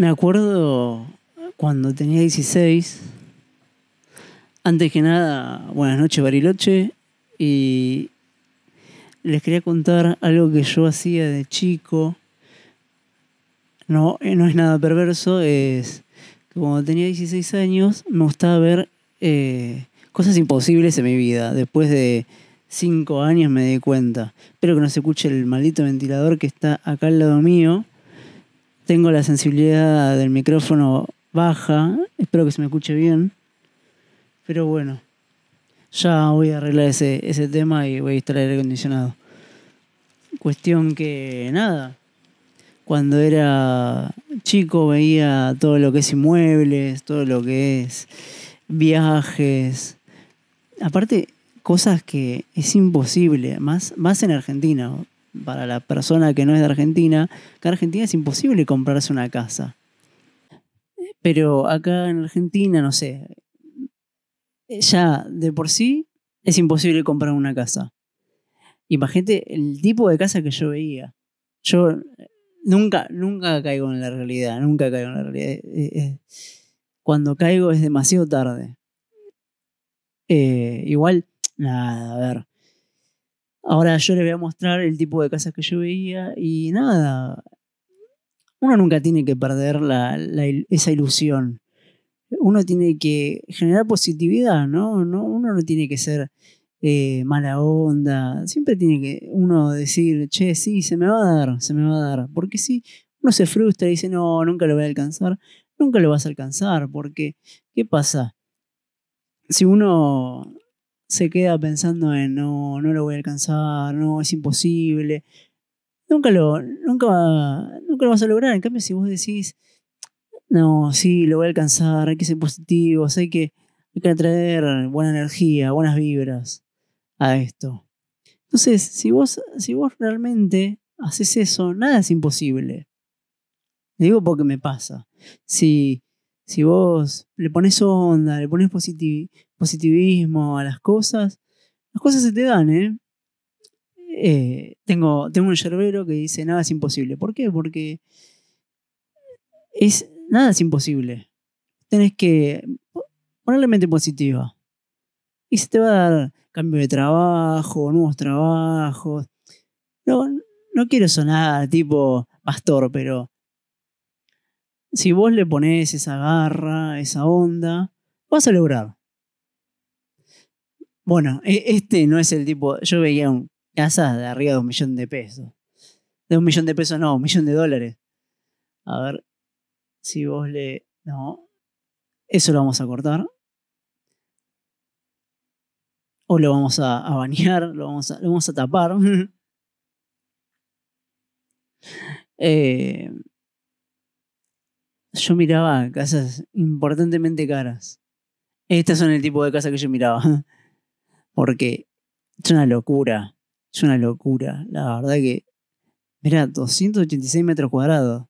Me acuerdo cuando tenía 16. Antes que nada, buenas noches Bariloche. Y les quería contar algo que yo hacía de chico. No, eh, no es nada perverso, es que cuando tenía 16 años me gustaba ver eh, cosas imposibles en mi vida. Después de 5 años me di cuenta. Espero que no se escuche el maldito ventilador que está acá al lado mío. Tengo la sensibilidad del micrófono baja, espero que se me escuche bien. Pero bueno, ya voy a arreglar ese, ese tema y voy a instalar el acondicionado. Cuestión que nada, cuando era chico veía todo lo que es inmuebles, todo lo que es viajes. Aparte, cosas que es imposible, más, más en Argentina para la persona que no es de Argentina, que en Argentina es imposible comprarse una casa. Pero acá en Argentina, no sé, ya de por sí es imposible comprar una casa. Imagínate el tipo de casa que yo veía. Yo nunca, nunca caigo en la realidad, nunca caigo en la realidad. Eh, eh, cuando caigo es demasiado tarde. Eh, igual, nada, a ver. Ahora yo les voy a mostrar el tipo de casas que yo veía y nada, uno nunca tiene que perder esa ilusión. Uno tiene que generar positividad, ¿no? no uno no tiene que ser eh, mala onda. Siempre tiene que uno decir, che, sí, se me va a dar, se me va a dar. Porque si uno se frustra y dice, no, nunca lo voy a alcanzar, nunca lo vas a alcanzar. Porque, ¿qué pasa? Si uno se queda pensando en no, no lo voy a alcanzar, no, es imposible. Nunca lo, nunca, nunca vas a lograr. En cambio, si vos decís, no, sí, lo voy a alcanzar, hay que ser positivos, hay que, hay atraer buena energía, buenas vibras a esto. Entonces, si vos, si vos realmente haces eso, nada es imposible. Le digo porque me pasa. Si, vos le pones onda, le pones positivo positivismo, a las cosas, las cosas se te dan, ¿eh? ¿eh? tengo, tengo un yerbero que dice nada es imposible. ¿Por qué? Porque es, nada es imposible. Tenés que ponerle mente positiva. Y se te va a dar cambio de trabajo, nuevos trabajos. No, no quiero sonar tipo pastor, pero si vos le pones esa garra, esa onda, vas a lograr. Bueno, e, este no es el tipo. Yo veía un casa de arriba de un millón de pesos. De un millón de pesos, no, un millón de dólares. A ver si vos le. No. Eso lo vamos a cortar. O lo vamos a, a bañar, lo vamos a, lo vamos a tapar. Eh, yo miraba casas importantemente caras. Estas son el tipo de casa que yo miraba. Porque es una locura. Es una locura. La verdad que. Mirá, 286 metros cuadrados.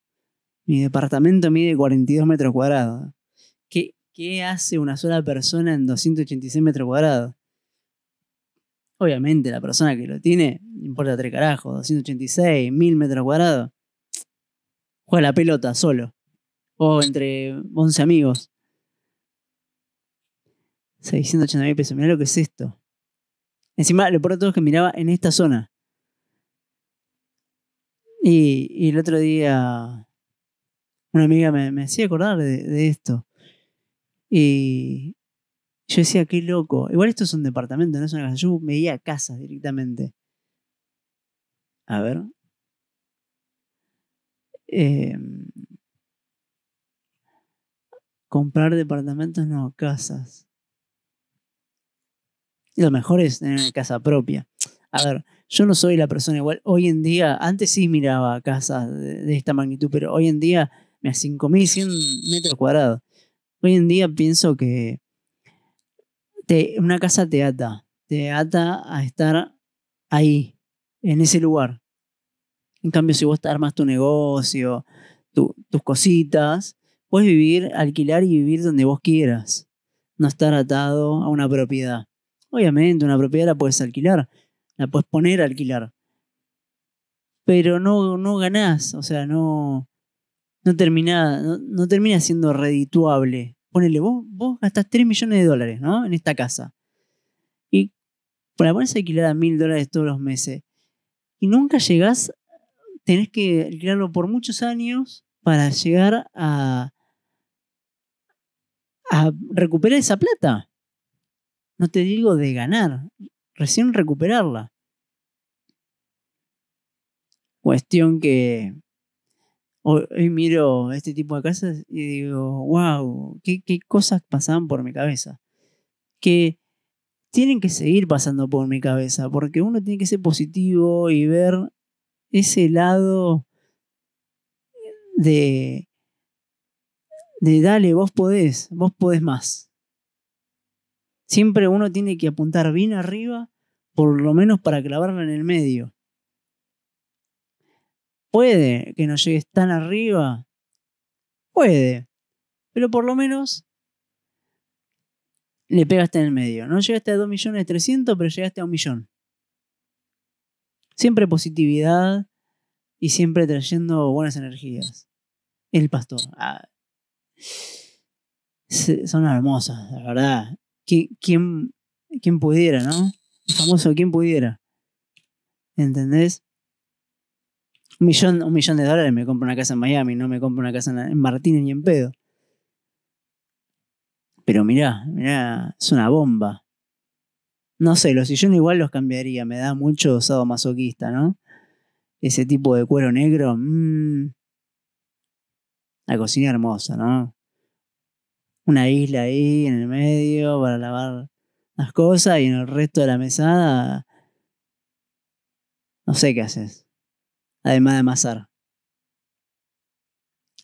Mi departamento mide 42 metros cuadrados. ¿Qué, hace una sola persona en 286 metros cuadrados? Obviamente, la persona que lo tiene, no importa tres carajos, 286, 1000 metros cuadrados. Juega la pelota solo. O entre 11 amigos. 680 mil pesos. Mirá lo que es esto. Encima, lo peor de todo que miraba en esta zona. Y, el otro día una amiga me, hacía acordar de, esto. Y yo decía, qué loco. Igual esto es un departamento, no es una casa. Yo veía casas directamente. A ver. Em, comprar departamentos, no, casas lo mejor es tener una casa propia. A ver, yo no soy la persona igual. Hoy en día, antes sí miraba casas de, esta magnitud, pero hoy en día me a 5.100 metros cuadrados. Hoy en día pienso que te, una casa te ata, te ata a estar ahí, en ese lugar. En cambio, si vos te armas tu negocio, tus cositas, puedes vivir, alquilar y vivir donde vos quieras. No estar atado a una propiedad. Obviamente, una propiedad la puedes alquilar, la puedes poner a alquilar. Pero no, no ganás, o sea, no, no, termina, no, termina siendo redituable. Ponele, vos, vos gastás 3 millones de dólares, ¿no? En esta casa. Y pues, la pones a alquilar a mil dólares todos los meses. Y nunca llegás, tenés que alquilarlo por muchos años para llegar a, a recuperar esa plata. No te digo de ganar, recién recuperarla. Cuestión que hoy miro este tipo de casas y digo, wow, qué, qué cosas pasaban por mi cabeza. Que tienen que seguir pasando por mi cabeza, porque uno tiene que ser positivo y ver ese lado de, de dale, vos podés, vos podés más. Siempre uno tiene que apuntar bien arriba, por lo menos para clavarla en el medio. Puede que no llegues tan arriba, puede, pero por lo menos le pegaste en el medio. No llegaste a 2.300.000, pero llegaste a un millón. Siempre positividad y siempre trayendo buenas energías. El pastor. Ah. Son hermosas, la verdad. ¿Quién, pudiera, no? El famoso, ¿quién pudiera? ¿Entendés? Un millón, un millón de dólares me compro una casa en Miami, no me compro una casa en, Martín Martínez ni en pedo. Pero mirá, mirá, es una bomba. No sé, los sillones igual los cambiaría, me da mucho osado masoquista, ¿no? Ese tipo de cuero negro, La mm, cocina hermosa, ¿no? una isla ahí en el medio para lavar las cosas y en el resto de la mesada no sé qué haces. Además de amasar.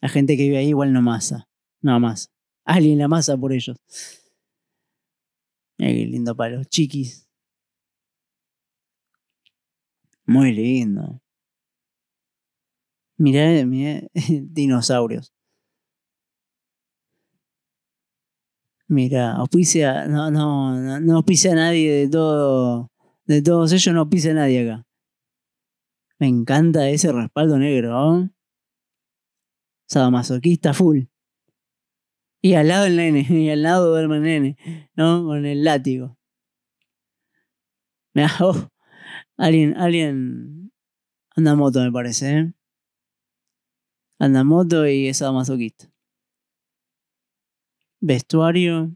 La gente que vive ahí igual no masa. No amasa. Alguien la masa por ellos. qué lindo para los chiquis. Muy lindo. Mirá, mirá, dinosaurios. Mira, no, no, no, a nadie de todo, de todos ellos no pise a nadie acá. Me encanta ese respaldo negro, ¿eh? Sadomasoquista full. Y al lado el nene, y al lado duerme el nene, ¿no? Con el látigo. Me oh, alguien, alguien anda moto me parece, ¿eh? Anda moto y es sadomasoquista vestuario,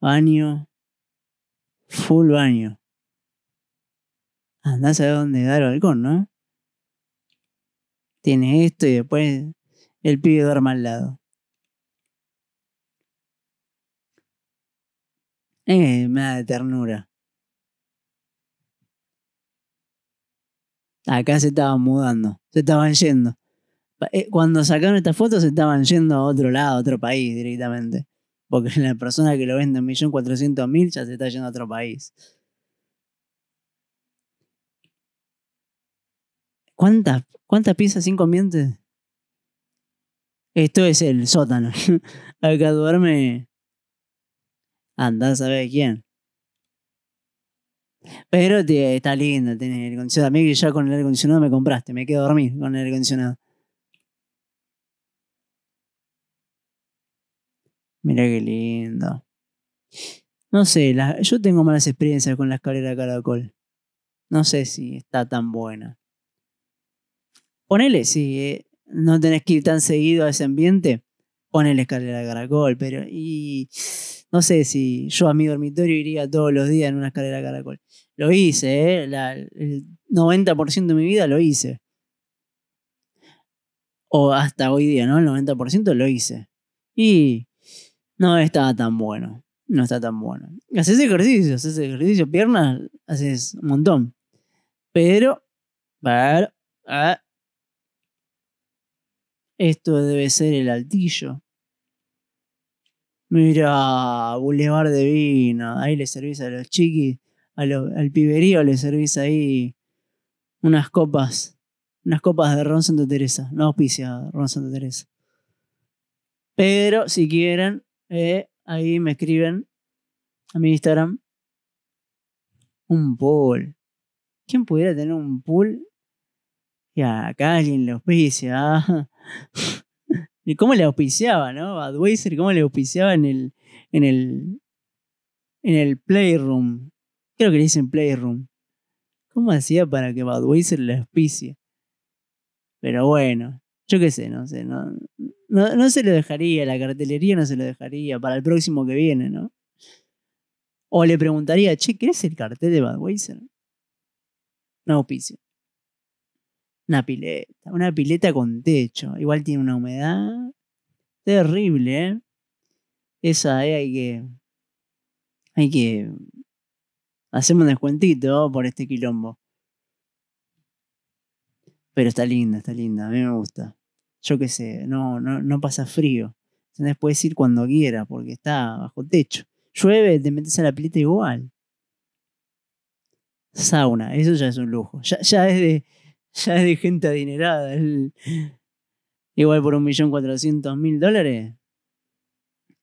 baño, full baño. Andás a dónde dar balcón, ¿no? Tiene esto y después el pibe duerme al lado. Eh, me da de ternura. Acá se estaban mudando, se estaban yendo. Eh, cuando sacaron estas fotos estaban yendo a otro lado, a otro país directamente. Porque la persona que lo vende en 1.400.000 ya se está yendo a otro país. ¿Cuántas, piezas sin comientes? Esto es el sótano. Acá duerme. Anda a quién. Pero está lindo tener el aire acondicionado. A mí que ya con el aire acondicionado me compraste. Me quedo a dormir con el aire acondicionado. Mira qué lindo. No sé, yo tengo malas experiencias con la escalera de caracol. No sé si está tan buena. Ponele, si eh, no tenés que ir tan seguido a ese ambiente, ponele escalera de caracol, pero y no sé si yo a mi dormitorio iría todos los días en una escalera caracol. Lo hice, eh, el 90% de mi vida lo hice. O hasta hoy día, ¿no? El 90% lo hice. Y no está tan bueno. No está tan bueno. Haces ejercicio, haces ejercicio, piernas, haces un montón. Pero, pero, esto debe ser el altillo. Mira, Boulevard de Vino, ahí le servís a los chiquis, al piberío le servís ahí unas copas, unas copas de Ron Santa Teresa, no auspicia Ron Santa Teresa. Pero si quieren, eh, ahí me escriben a mi Instagram. Un pool. ¿Quién pudiera tener un pool? Y acá alguien le auspicia. Ah. ¿Y cómo le auspiciaba, no? Badweiser ¿cómo le auspiciaba en el, en el, en el Playroom? Creo que le dicen Playroom. ¿Cómo hacía para que Badweiser le auspicie? Pero bueno, yo qué sé, no sé, no, no, se lo dejaría, la cartelería no se lo dejaría para el próximo que viene, ¿no? O le preguntaría, che, ¿qué es el cartel de Badweiser? No auspicio. Una pileta, una pileta con techo. Igual tiene una humedad terrible, ¿eh? Esa eh, hay que. Hay que. Hacemos un descuentito por este quilombo. Pero está linda, está linda, a mí me gusta. Yo qué sé, no, no, pasa frío. Entonces puedes ir cuando quiera porque está bajo techo. Llueve, te metes a la pileta igual. Sauna, eso ya es un lujo. Ya, es, de, ya gente adinerada. igual por un millón dólares.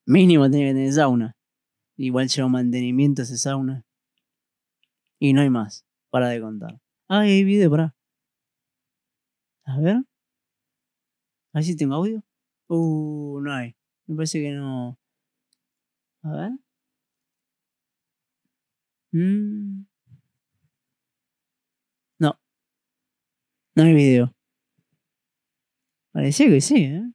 Mínimo tiene que tener sauna. Igual lleva mantenimiento ese sauna. Y no hay más. Para de contar. Ay, hay video, para. A ver. A ver si tengo audio. Uh, no hay. Me parece que no. A ver. Mm. No. No hay video. parece que sí, ¿eh?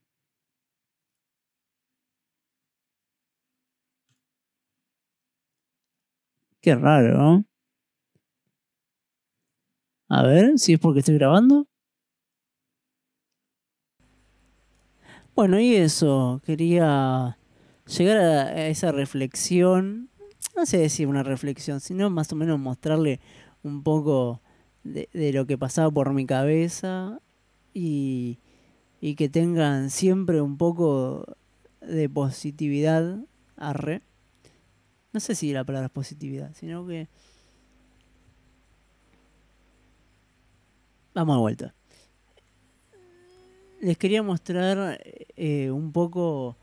Qué raro, ¿no? A ver si es porque estoy grabando. Bueno, y eso, quería llegar a esa reflexión, no sé decir una reflexión, sino más o menos mostrarle un poco de, lo que pasaba por mi cabeza y, que tengan siempre un poco de positividad arre. No sé si la palabra es positividad, sino que... Vamos a vuelta les quería mostrar eh, un poco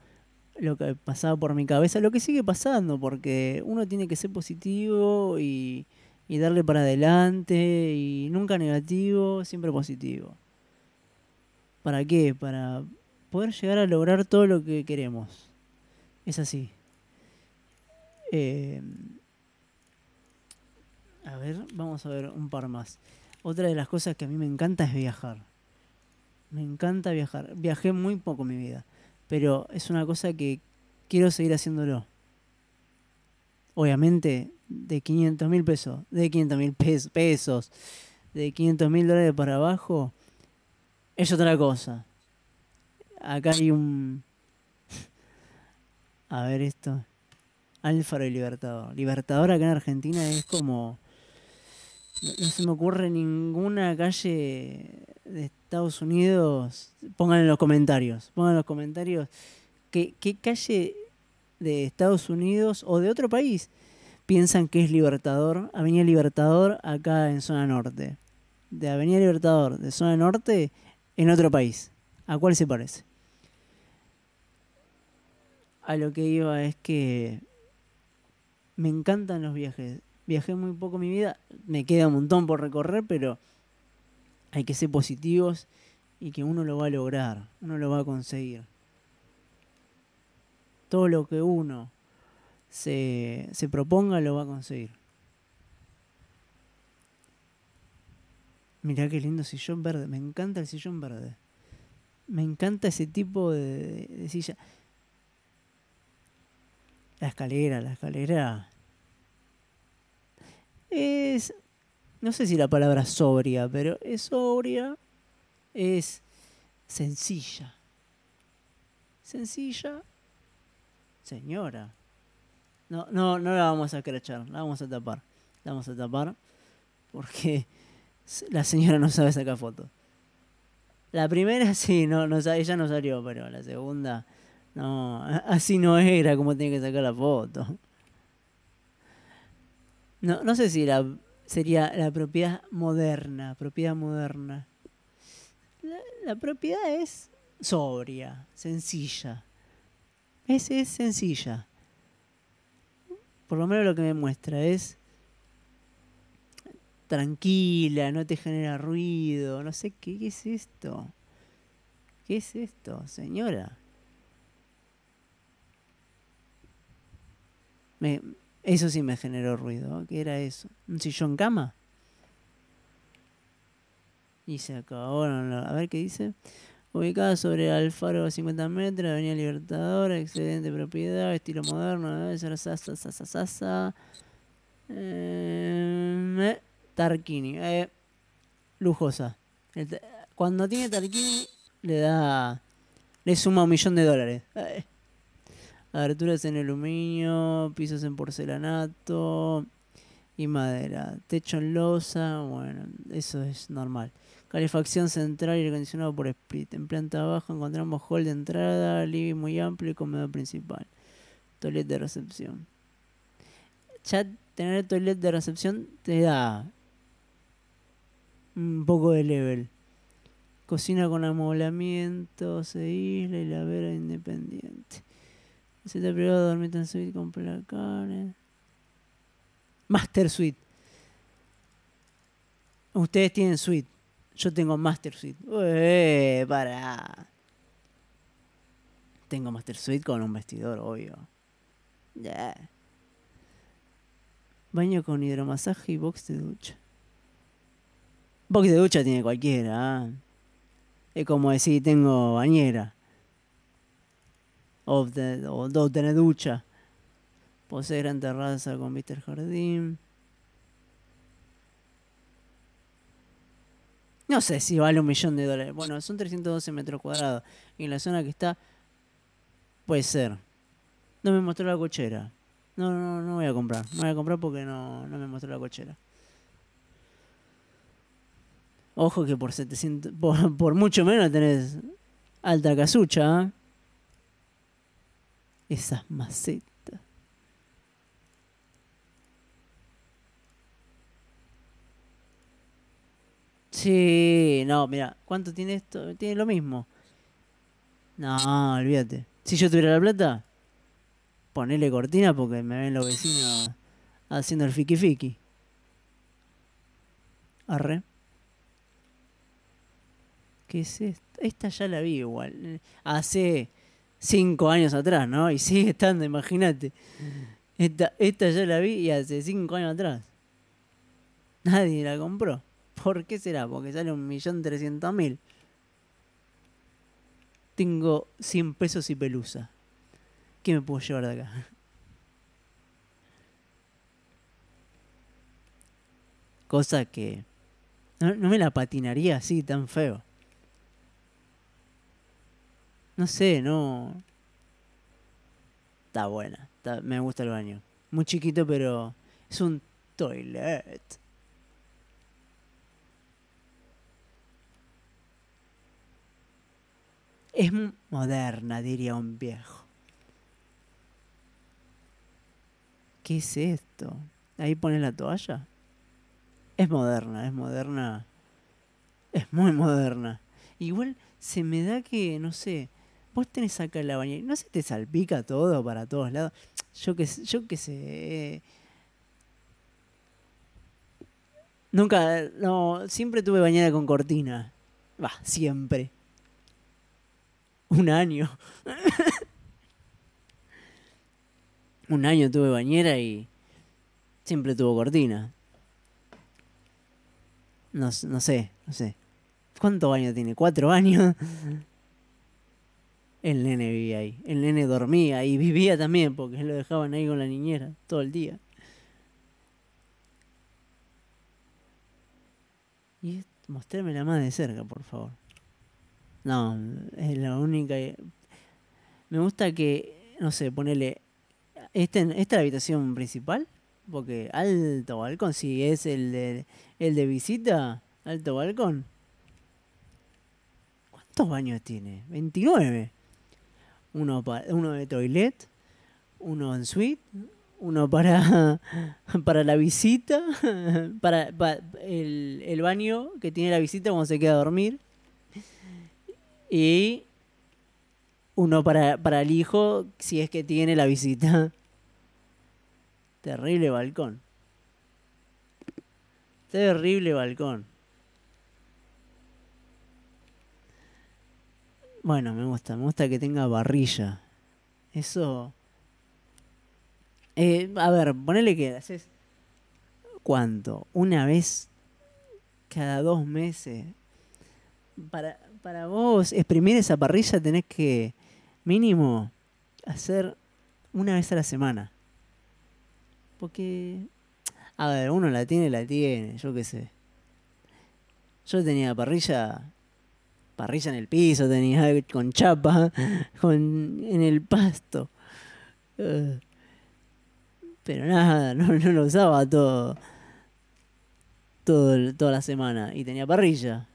lo que pasaba por mi cabeza, lo que sigue pasando, porque uno tiene que ser positivo y, darle para adelante y nunca negativo, siempre positivo. ¿Para qué? Para poder llegar a lograr todo lo que queremos. Es así. Eh, a ver, vamos a ver un par más. Otra de las cosas que a mí me encanta es viajar. Me encanta viajar. Viajé muy poco en mi vida, pero es una cosa que quiero seguir haciéndolo. Obviamente, de 500 mil pesos, de 500 mil pesos, de 500 mil dólares para abajo, es otra cosa. Acá hay un... A ver esto. Alfaro y Libertador. Libertador acá en Argentina es como... No, no se me ocurre ninguna calle de Estados Unidos, pongan en los comentarios, pongan en los comentarios qué, calle de Estados Unidos o de otro país piensan que es Libertador, Avenida Libertador acá en zona norte. De Avenida Libertador, de zona norte, en otro país. ¿A cuál se parece? A lo que iba es que me encantan los viajes. Viajé muy poco en mi vida, me queda un montón por recorrer, pero hay que ser positivos y que uno lo va a lograr, uno lo va a conseguir. Todo lo que uno se, proponga lo va a conseguir. Mirá qué lindo sillón verde, me encanta el sillón verde. Me encanta ese tipo de, de silla. La escalera, la escalera. Es no sé si la palabra sobria, pero es sobria, es sencilla. Sencilla, señora. No, no, no la vamos a crechar, la vamos a tapar. La vamos a tapar porque la señora no sabe sacar fotos. La primera sí, no, no, ella no salió, pero la segunda, no, así no era como tiene que sacar la foto. No, no sé si la sería la propiedad moderna, propiedad moderna. La, propiedad es sobria, sencilla. Es, es sencilla. Por lo menos lo que me muestra es tranquila, no te genera ruido, no sé qué, qué es esto. ¿Qué es esto, señora? Me, eso sí me generó ruido. ¿Qué era eso? ¿Un sillón cama? Y se acabó A ver qué dice. Ubicada sobre Alfaro 50 metros, Avenida Libertador, excelente propiedad, estilo moderno, sasa, sasa, sasa. Eh, eh, tarquini, eh, lujosa. Este, cuando tiene Tarquini, le da. le suma un millón de dólares. Eh, aberturas en aluminio, pisos en porcelanato y madera, techo en losa, bueno, eso es normal. Calefacción central y acondicionado por split. En planta abajo encontramos hall de entrada, living muy amplio y comedor principal. Toilet de recepción. Ya tener toilet de recepción te da un poco de level. Cocina con amoblamiento, se isla y la vera independiente te Receta dormir en Suite, con carne. Master Suite. Ustedes tienen Suite. Yo tengo Master Suite. para. Tengo Master Suite con un vestidor, obvio. Baño con hidromasaje y box de ducha. Box de ducha tiene cualquiera. Ah. Es como decir, tengo bañera o obtener ducha. Posee gran terraza con Mr. jardín. No sé si vale un millón de dólares. Bueno, son 312 metros cuadrados. Y en la zona que está, puede ser. No me mostró la cochera. No, no, no voy a comprar. No voy a comprar porque no, me mostró la cochera. Ojo que por 700, por, mucho menos tenés alta casucha. ¿eh? esas macetas. Sí, no, mira, ¿cuánto tiene esto? Tiene lo mismo. No, olvídate. Si yo tuviera la plata, ponele cortina porque me ven los vecinos haciendo el fiki fiki. Arre. ¿Qué es esto? Esta ya la vi igual. Hace cinco años atrás, ¿no? Y sigue estando, imagínate. Mm. Esta, esta yo la vi y hace cinco años atrás. Nadie la compró. ¿Por qué será? Porque sale un millón trescientos mil. Tengo 100 pesos y pelusa. ¿Qué me puedo llevar de acá? Cosa que no me la patinaría así tan feo. No sé, no. Está buena. me gusta el baño. Muy chiquito, pero es un toilet. Es moderna, diría un viejo. ¿Qué es esto? Ahí pone la toalla. Es moderna, es moderna. Es muy moderna. Igual se me da que, no sé, vos tenés acá la bañera, ¿no se te salpica todo para todos lados? Yo que sé, yo qué sé. Eh. Nunca, no, siempre tuve bañera con cortina. Va, siempre. Un año. Un año tuve bañera y siempre tuvo cortina. No, sé, no sé. ¿Cuánto años tiene? ¿Cuatro años? El nene vivía ahí. El nene dormía y vivía también porque lo dejaban ahí con la niñera todo el día. Y la más de cerca, por favor. No, es la única. Me gusta que, no sé, ponele. Este, esta es la habitación principal, porque alto balcón, si es el de, el de visita, alto balcón. ¿Cuántos baños tiene? 29 uno, uno de toilet, uno en suite, uno para, para la visita, para, el, baño que tiene la visita cuando se queda a dormir, y uno para el hijo si es que tiene la visita. Terrible balcón. Terrible balcón. Bueno, me gusta, me gusta que tenga parrilla. Eso. Eh, a ver, ponele que haces. ¿Cuánto? Una vez cada dos meses. Para, para vos exprimir esa parrilla tenés que mínimo hacer una vez a la semana. Porque, a ver, uno la tiene, la tiene, yo qué sé. Yo tenía parrilla parrilla en el piso, tenía con chapa, en el pasto. Eh, pero nada, no, lo usaba todo, toda la semana y tenía parrilla.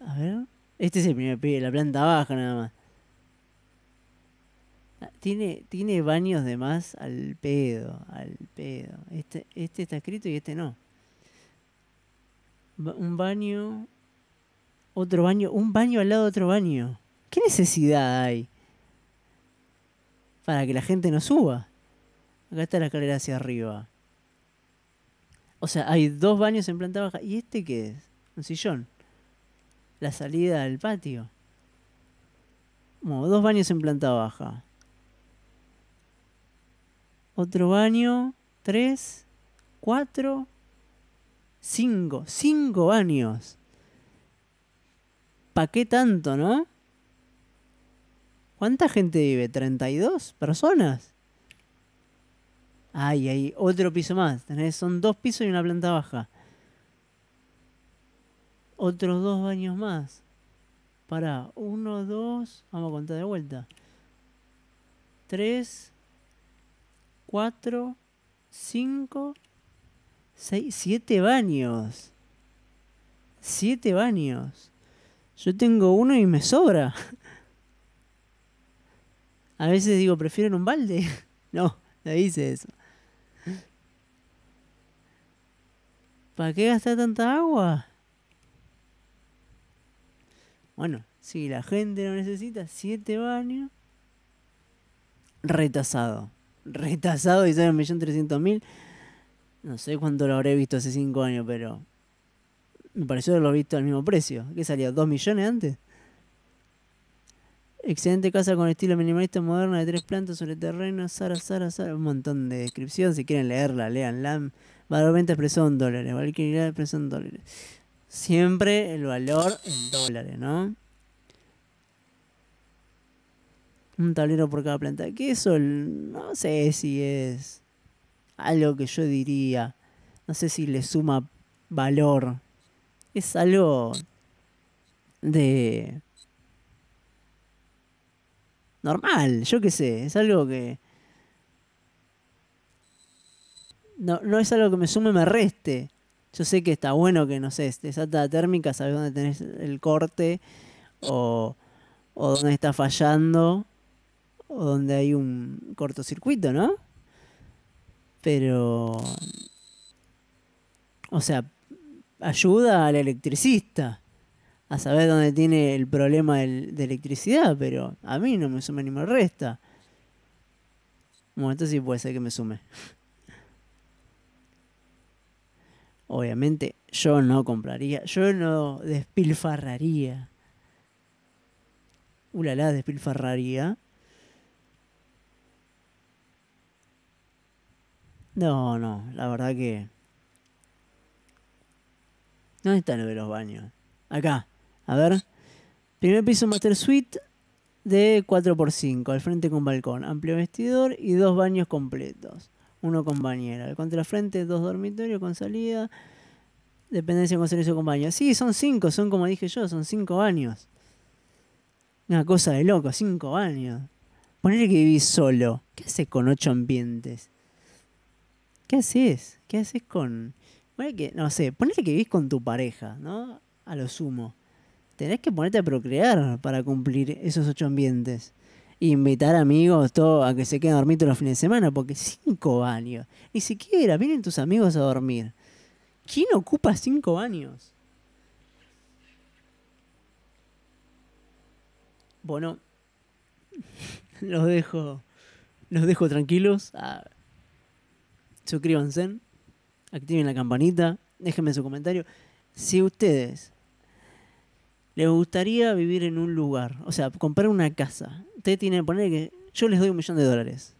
A ver, este es el primer pie, la planta baja nada más. Ah, tiene, tiene baños de más al pedo, al pedo. Este, este está escrito y este no un baño, otro baño, un baño al lado de otro baño. ¿Qué necesidad hay para que la gente no suba? Acá está la escalera hacia arriba. O sea, hay dos baños en planta baja. ¿Y este qué es? Un sillón. La salida al patio. como dos baños en planta baja. Otro baño. Tres. Cuatro. Cinco, cinco años. ¿Para qué tanto, no? ¿Cuánta gente vive? ¿32 personas? Ay, hay otro piso más. Tenés, son dos pisos y una planta baja. Otros dos baños más. Para, uno, dos. Vamos a contar de vuelta. Tres, cuatro, cinco siete baños. Siete baños. Yo tengo uno y me sobra. A veces digo, prefieren un balde. No, le hice eso. ¿Para qué gastar tanta agua? Bueno, si la gente no necesita siete baños, retasado. Retasado y sale un millón trescientos mil. No sé cuánto lo habré visto hace 5 años, pero. Me pareció haberlo visto al mismo precio. ¿Qué salía? ¿Dos millones antes? Excelente casa con estilo minimalista moderna de tres plantas sobre terreno, Sara, Sara, Sara. Un montón de descripción. Si quieren leerla, leanla. Valor venta expresado en dólares. expresado en dólares. Siempre el valor en dólares, ¿no? Un tablero por cada planta. ¿Qué eso? No sé si es algo que yo diría, no sé si le suma valor, es algo de normal, yo qué sé, es algo que no, no es algo que me sume, me reste. Yo sé que está bueno que, no sé, estés la térmica, sabes dónde tenés el corte o, o dónde está fallando o dónde hay un cortocircuito, ¿no? Pero. O sea, ayuda al electricista a saber dónde tiene el problema de electricidad, pero a mí no me suma ni me resta. Bueno, esto sí puede ser que me sume. Obviamente yo no compraría, yo no despilfarraría. Ulala, la despilfarraría. No, no, la verdad que. ¿Dónde está lo de los baños? Acá, a ver. Primer piso Master Suite de 4x5, al frente con balcón, amplio vestidor y dos baños completos. Uno con bañera. Al contrafrente, dos dormitorios con salida. Dependencia con servicio con baño. Sí, son cinco, son como dije yo, son cinco baños. Una cosa de loco, cinco baños. Ponele que vivís solo. ¿Qué haces con ocho ambientes? ¿Qué haces? ¿Qué haces con.? que, no sé, ponete que vivís con tu pareja, ¿no? A lo sumo. Tenés que ponerte a procrear para cumplir esos ocho ambientes. Invitar amigos todo, a que se queden dormidos los fines de semana, porque cinco baños. Ni siquiera vienen tus amigos a dormir. ¿Quién ocupa cinco baños? Bueno, los dejo, los dejo tranquilos. a... Ah, suscríbanse, activen la campanita, déjenme su comentario. Si ustedes les gustaría vivir en un lugar, o sea, comprar una casa, ustedes tienen que poner que yo les doy un millón de dólares.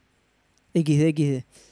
xdxd.